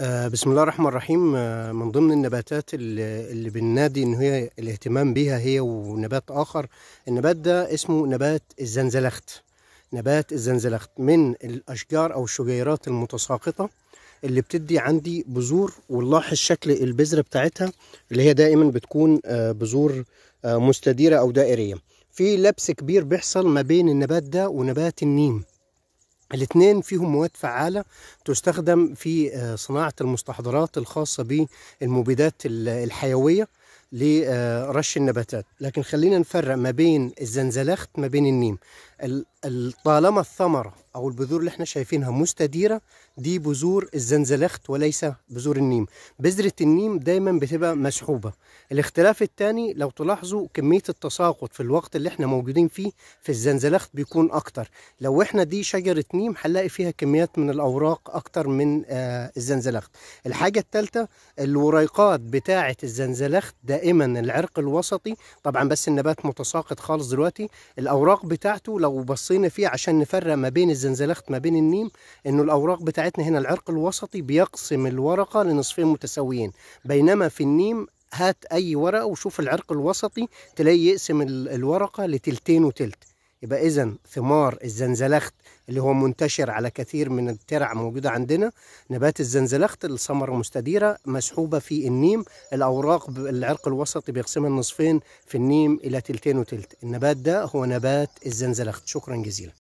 آه، بسم الله الرحمن الرحيم آه، من ضمن النباتات اللي بننادي ان هي الاهتمام بيها هي ونبات اخر النبات ده اسمه نبات الزنزلخت نبات الزنزلخت من الاشجار او الشجيرات المتساقطه اللي بتدي عندي بذور ونلاحظ شكل البذره بتاعتها اللي هي دائما بتكون آه، بذور مستديره او دائريه في لبس كبير بيحصل ما بين النبات ده ونبات النيم الاثنين فيهم مواد فعالة تستخدم في آه، صناعة المستحضرات الخاصة بالمبيدات الحيوية لرش آه، النباتات لكن خلينا نفرق ما بين الزنزلخت ما بين النيم طالما الثمرة أو البذور اللي احنا شايفينها مستديرة دي بذور الزنزلخت وليس بذور النيم بذرة النيم دايما بتبقى مسحوبة الاختلاف الثاني لو تلاحظوا كمية التساقط في الوقت اللي احنا موجودين فيه في الزنزلخت بيكون أكتر لو احنا دي شجرة نيم هنلاقي فيها كميات من الأوراق أكتر من آه الزنزلخت الحاجة التالتة الوريقات بتاعة الزنزلخت دائما العرق الوسطي طبعا بس النبات متساقط خالص دلوقتي الأوراق بتاعته لو لو بصينا فيه عشان نفرق ما بين الزنزلخت ما بين النيم انه الاوراق بتاعتنا هنا العرق الوسطي بيقسم الورقه لنصفين متساويين بينما في النيم هات اي ورقه وشوف العرق الوسطي تلاقي يقسم الورقه لتلتين وتلت يبقى إذا ثمار الزنزلخت اللي هو منتشر على كثير من الترع موجودة عندنا نبات الزنزلخت الثمرة مستديرة مسحوبة في النيم الأوراق العرق الوسطي بيقسمها النصفين في النيم إلى تلتين وتلت النبات ده هو نبات الزنزلخت شكرا جزيلا